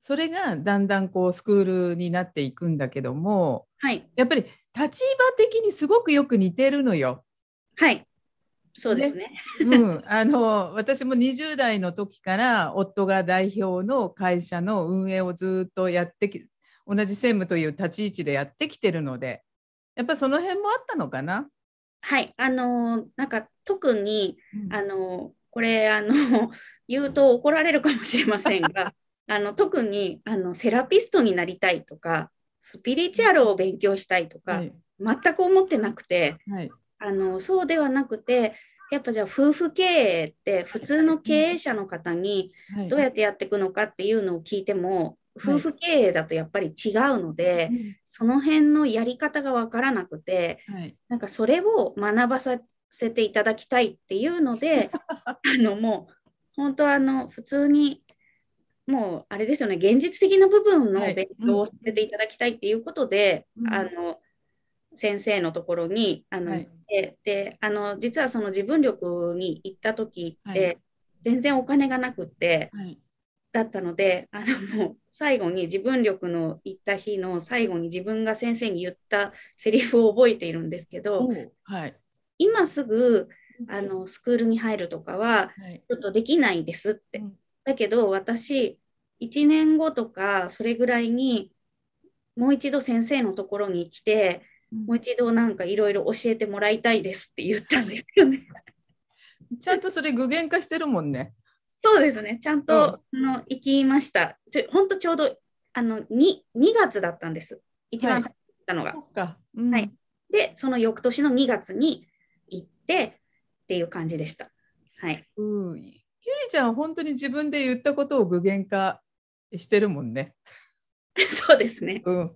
それがだんだんこうスクールになっていくんだけども、はい、やっぱり立場的にすごくよく似てるのよ。はいそうですねうん、あの私も20代の時から夫が代表の会社の運営をずっとやってき同じ専務という立ち位置でやってきてるのでやっぱその辺もあったのかなはいあのなんか特に、うん、あのこれあの言うと怒られるかもしれませんがあの特にあのセラピストになりたいとかスピリチュアルを勉強したいとか、はい、全く思ってなくて、はい、あのそうではなくてやっぱじゃあ夫婦経営って普通の経営者の方にどうやってやっていくのかっていうのを聞いても、はい、夫婦経営だとやっぱり違うので、その辺のやり方が分からなくて、なんかそれを学ばさせていただきたいっていうので あのもう本当あの普通にもうあれですよね現実的な部分の勉強をさせていただきたいっていうことで、はいうん、あの先生のところにあの、はい、であの実はその自分力に行った時って、全然お金がなくって、だったのであのもう最後に自分力の行った日の最後に自分が先生に言ったセリフを覚えているんですけど、今すぐあのスクールに入るとかはちょっとできないですって。うんだけど私1年後とかそれぐらいにもう一度先生のところに来て、もう一度なんかいろいろ教えてもらいたいですって言ったんですよね。ちゃんとそれ具現化してるもんね。そうですね。ちゃんと、うん、の行きました。ちょ本当ちょうどあの 2, 2月だったんです。一番最初行ったのが。はいうん、はい。でその翌年の2月に行ってっていう感じでした。はい。うん。ゆりちゃん本当に自分で言ったことを具現化してるもんね。そうですね。うん